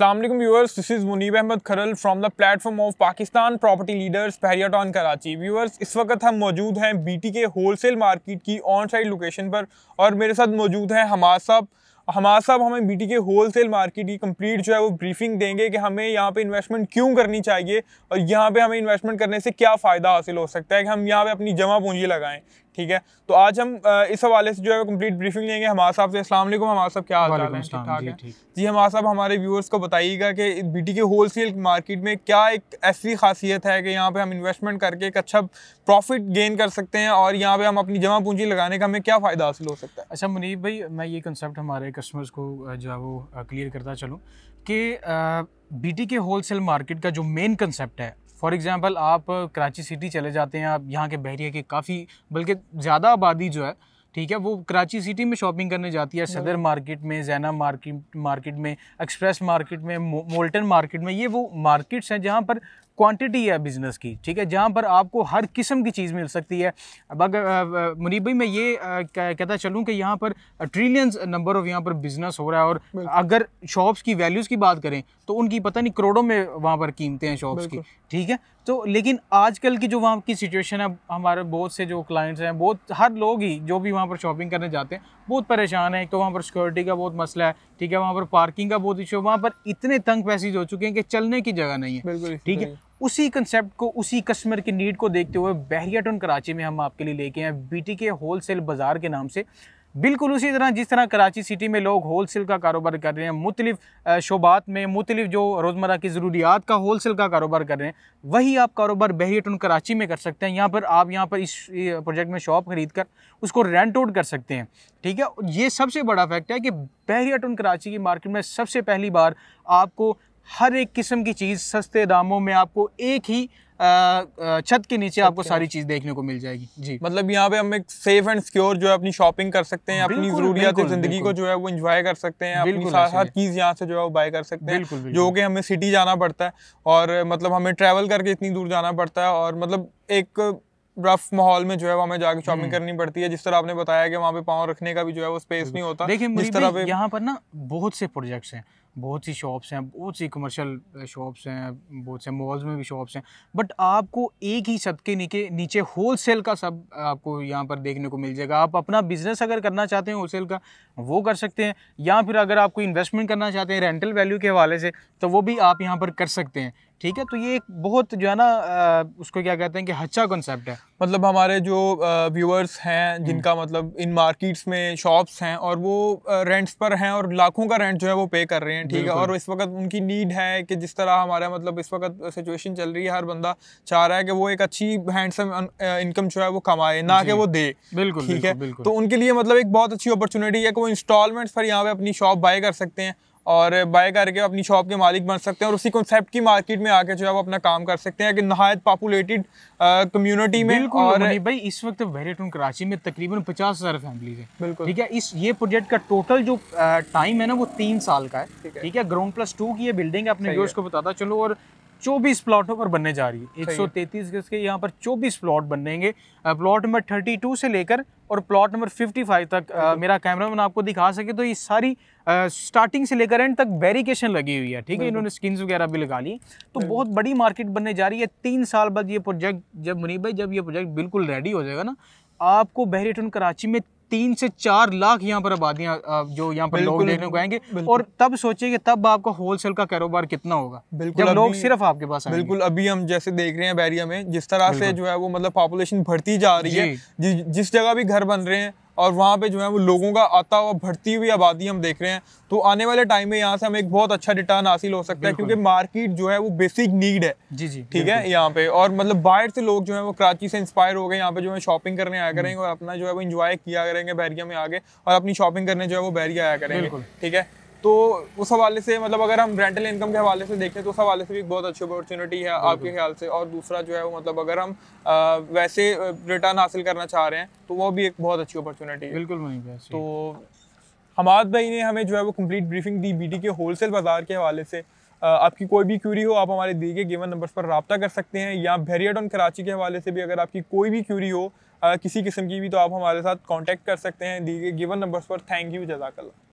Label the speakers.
Speaker 1: Viewers this is Munib Ahmed Kharal Kharal the platform of Pakistan property leaders Leaders Tahriaton Karachi viewers इस वक्त हम मौजूद हैं बी टी के होल सेल मार्केट की ऑन साइड लोकेशन पर और मेरे साथ मौजूद हैं हमाद साहब हमाद साहब हमें टी के सेल मार्केट की कम्प्लीट जो है वो ब्रीफिंग देंगे कि हमें यहाँ पर इन्वेस्टमेंट क्यों करनी चाहिए और यहाँ पर हमें इन्वेस्टमेंट करने से क्या फ़ायदा हासिल हो सकता है कि हम यहाँ पर अपनी जमा पूंजी लगाएँ ठीक है तो आज हम इस हवाले से जो है कंप्लीट ब्रीफिंग लेंगे हमारे साहब से असला हमारे साहब क्या हाल है ठीक है जी हमारे साहब हमारे व्यूअर्स को बताइएगा कि बीटी के सेल मार्केट में क्या एक ऐसी खासियत है कि यहाँ पे हम इन्वेस्टमेंट करके एक अच्छा प्रॉफिट गेन कर सकते हैं और यहाँ पे हम अपनी जमा पूंजी लगाने का हमें क्या फ़ायदा हासिल
Speaker 2: हो सकता है अच्छा मुनीब भाई मैं ये कंसेप्ट हमारे कस्टमर्स को जो है वो क्लियर करता चलूँ कि बी के होल मार्केट का जो मेन कंसेप्ट है फॉर एग्ज़ाम्पल आप कराची सिटी चले जाते हैं आप यहाँ के बहरिया के काफ़ी बल्कि ज़्यादा आबादी जो है ठीक है वो कराची सिटी में शॉपिंग करने जाती है सदर मार्केट में जैना मार्केट मार्केट में एक्सप्रेस मार्केट में मोल्टन मार्केट में ये वो मार्केट्स हैं जहाँ पर क्वांटिटी है बिज़नेस की ठीक है जहाँ पर आपको हर किस्म की चीज़ मिल सकती है अब अगर मुनीबई मैं ये कहता चलूँ कि यहाँ पर ट्रिलियंस नंबर ऑफ़ यहाँ पर बिज़नेस हो रहा है और अगर शॉप्स की वैल्यूज़ की बात करें तो उनकी पता नहीं करोड़ों में वहाँ पर कीमतें हैं शॉप्स की ठीक है तो लेकिन आजकल की जो वहाँ की सिचुएशन है हमारे बहुत से जो क्लाइंट्स हैं बहुत हर लोग ही जो भी वहाँ पर शॉपिंग करने जाते हैं बहुत परेशान है एक तो वहाँ पर सिक्योरिटी का बहुत मसला है ठीक है वहाँ पर पार्किंग का बहुत इशू है वहाँ पर इतने तंग पैसेज हो चुके हैं कि चलने की जगह नहीं है ठीक है उसी कंसेप्ट को उसी कस्टमर की नीड को देखते हुए बहरिया टन कराची में हम आपके लिए लेके बी टी के होलसेल बाज़ार के नाम से बिल्कुल उसी तरह जिस तरह कराची सिटी में लोग होल सेल का कारोबार कर रहे हैं मुख्तलिफ शोबात में मुख्तलिफ जो रोज़मर्रा की ज़रूरियात का होल सेल का कारोबार कर रहे हैं वही आप कारोबार टन कराची में कर सकते हैं यहाँ पर आप यहाँ पर इस प्रोजेक्ट में शॉप ख़रीद कर उसको रेंट आउट कर सकते हैं ठीक है ये सबसे बड़ा फैक्ट है कि बहरिया टन कराची की मार्केट में सबसे पहली बार आपको हर एक किस्म की चीज़ सस्ते दामों में आपको एक ही छत के नीचे आपको सारी चीज़ देखने को मिल जाएगी जी मतलब यहाँ पे हम एक सेफ एंड सिक्योर जो है अपनी शॉपिंग
Speaker 1: कर सकते हैं अपनी जरूरियात ज़िंदगी को जो है वो इन्जॉय कर सकते हैं अपनी हर चीज़ यहाँ से जो है वो बाय कर सकते हैं जो कि हमें सिटी जाना पड़ता है और मतलब हमें ट्रैवल करके इतनी दूर जाना पड़ता है और मतलब एक रफ माहौल में जो है वो हमें जाके शॉपिंग हम्म। करनी पड़ती है जिस तरह आपने बताया कि वहाँ पे पाँव रखने का भी जो है वो स्पेस नहीं होता देखिए जिस तरह
Speaker 2: यहाँ पर ना बहुत से प्रोजेक्ट्स हैं बहुत सी शॉप्स हैं बहुत सी कमर्शियल शॉप्स uh, हैं बहुत से मॉल्स में भी शॉप्स हैं बट आपको एक ही छत के नीचे नीचे होल सेल का सब आपको यहाँ पर देखने को मिल जाएगा आप अपना बिज़नेस अगर करना चाहते हैं होल सेल का वो कर सकते हैं या फिर अगर आपको इन्वेस्टमेंट करना चाहते हैं रेंटल वैल्यू के हवाले से तो वो भी आप यहाँ पर कर सकते हैं ठीक है तो ये एक बहुत जो है ना uh, उसको क्या कहते हैं कि अच्छा कॉन्सेप्ट है
Speaker 1: मतलब हमारे जो व्यूअर्स हैं हम्म। जिनका मतलब इन मार्केट्स में शॉप्स हैं और वो रेंट्स पर हैं और लाखों का रेंट जो है वो पे कर रहे हैं ठीक है और इस वक्त उनकी नीड है कि जिस तरह हमारा मतलब इस वक्त सिचुएशन चल रही है हर बंदा चाह रहा है कि वो एक अच्छी हैंडसम इनकम जो है वो कमाए ना कि वो दे बिल्कुल ठीक है तो उनके लिए मतलब एक बहुत अच्छी अपॉर्चुनिटी है कि वो इंस्टॉलमेंट्स पर यहाँ पे अपनी शॉप बाय कर सकते हैं और बाय करके अपनी शॉप के मालिक बन सकते हैं और उसी कॉन्सेप्ट की मार्केट में आके जो है वो अपना काम कर सकते हैं कि नहायत पॉपुलेटेड
Speaker 2: कम्युनिटी में और भाई इस वक्त वेरेटून कराची में तकरीबन पचास हज़ार फैमिलीज है बिल्कुल ठीक है इस ये प्रोजेक्ट का टोटल जो टाइम है ना वो तीन साल का है ठीक है ग्राउंड प्लस टू की ये बिल्डिंग है अपने व्यूअर्स को बताता चलो और 24 प्लॉटों पर बनने जा रही है 133 गज के यहाँ पर 24 प्लॉट बनेंगे प्लॉट नंबर 32 से लेकर और प्लॉट नंबर 55 तक आ, मेरा कैमरामैन आपको दिखा सके तो ये सारी आ, स्टार्टिंग से लेकर एंड तक बैरिकेशन लगी हुई है ठीक है इन्होंने स्किन्स वगैरह भी लगा ली तो बहुत बड़ी मार्केट बनने जा रही है तीन साल बाद ये प्रोजेक्ट जब मुनीब भाई जब ये प्रोजेक्ट बिल्कुल रेडी हो जाएगा ना आपको बहरीटन कराची में तीन से चार लाख यहाँ पर आबादियाँ जो यहाँ पर लोग देखने को आएंगे और तब सोचिए कि तब आपका होलसेल का कारोबार कितना होगा बिल्कुल जब लोग
Speaker 1: सिर्फ आपके पास बिल्कुल अभी हम जैसे देख रहे हैं बैरिया में जिस तरह से जो है वो मतलब पॉपुलेशन बढ़ती जा रही है जिस जगह भी घर बन रहे हैं और वहाँ पे जो है वो लोगों का आता हुआ भरती हुई आबादी हम देख रहे हैं तो आने वाले टाइम में यहाँ से हमें एक बहुत अच्छा रिटर्न हासिल हो सकता है क्योंकि मार्केट जो है वो बेसिक नीड है जी जी ठीक है यहाँ पे और मतलब बाहर से लोग जो है वो कराची से इंस्पायर हो गए यहाँ पे जो है शॉपिंग करने आया करेंगे हम्म। और अपना जो है वो इंजॉय किया करेंगे बैरिया में आगे और अपनी शॉपिंग करने जो है वो बैरिया आया करेंगे ठीक है तो उस हवाले से मतलब अगर हम रेंटल इनकम के हवाले से देखें तो उस हवाले से भी बहुत अच्छी अपॉर्चुनिटी है आपके ख्याल से और दूसरा जो है वो मतलब अगर हम आ, वैसे रिटर्न हासिल करना चाह रहे हैं तो वो भी एक बहुत अच्छी अपॉर्चुनिटी है
Speaker 2: बिल्कुल
Speaker 1: तो हमाद भाई ने हमें जो है वो कम्प्लीट ब्रीफिंग दी बी के होलसेल बाजार के हवाले से आपकी कोई भी क्यूरी हो आप हमारे दिए गए गिवन नंबर्स पर रबा कर सकते हैं या भेरियड ऑन कराची के हवाले से भी अगर आपकी कोई भी क्यूरी हो किसी किस्म की भी तो आप हमारे साथ कॉन्टेक्ट कर सकते हैं दिए गए गिवन नंबर्स पर थैंक यू जजाकल